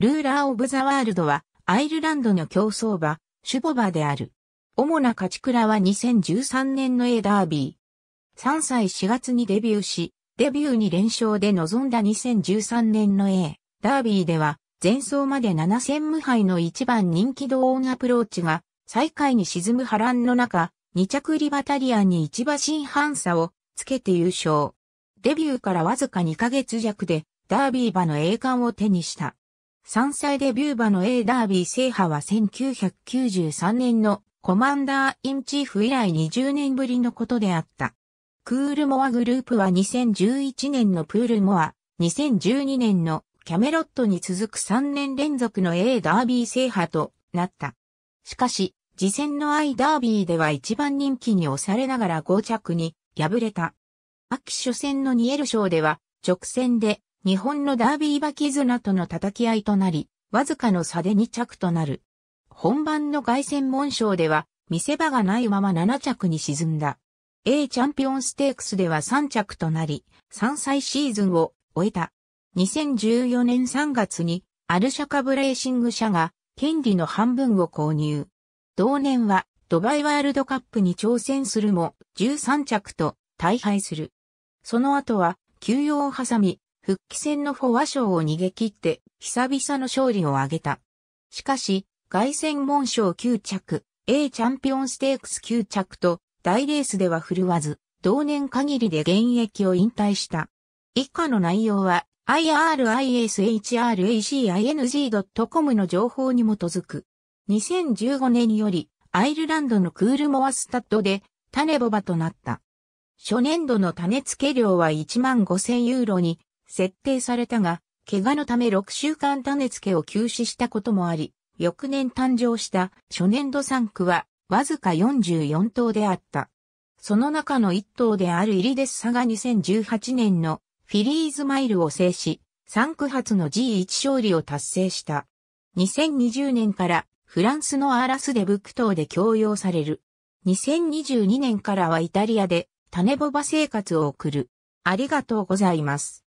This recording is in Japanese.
ルーラー・オブ・ザ・ワールドは、アイルランドの競走馬、シュボバである。主な勝ち倉は2013年の A ダービー。3歳4月にデビューし、デビューに連勝で臨んだ2013年の A ダービーでは、前走まで7戦無敗の1番人気ドーンアプローチが、最下位に沈む波乱の中、2着リバタリアンに1馬身半差をつけて優勝。デビューからわずか2ヶ月弱で、ダービー馬の栄冠を手にした。3歳デビュー馬の A ダービー制覇は1993年のコマンダーインチーフ以来20年ぶりのことであった。クールモアグループは2011年のプールモア、2012年のキャメロットに続く3年連続の A ダービー制覇となった。しかし、次戦の I ダービーでは一番人気に押されながら5着に敗れた。秋初戦のニエル賞では直線で日本のダービー馬絆との叩き合いとなり、わずかの差で2着となる。本番の外戦門賞では、見せ場がないまま7着に沈んだ。A チャンピオンステークスでは3着となり、3歳シーズンを終えた。2014年3月に、アルシャカブレーシング社が、権利の半分を購入。同年は、ドバイワールドカップに挑戦するも、13着と、大敗する。その後は、休養を挟み、復帰戦のフォア賞を逃げ切って、久々の勝利を挙げた。しかし、凱旋門賞9着、A チャンピオンステークス9着と、大レースでは振るわず、同年限りで現役を引退した。以下の内容は、irishracing.com の情報に基づく。2015年より、アイルランドのクールモアスタッドで、種ボバとなった。初年度の種付け量は15,000ユーロに、設定されたが、怪我のため6週間種付けを休止したこともあり、翌年誕生した初年度3区はわずか44頭であった。その中の1頭であるイリデスサが2018年のフィリーズマイルを制し、3区発の G1 勝利を達成した。2020年からフランスのアーラスデブック島で強要される。2022年からはイタリアで種ボバ生活を送る。ありがとうございます。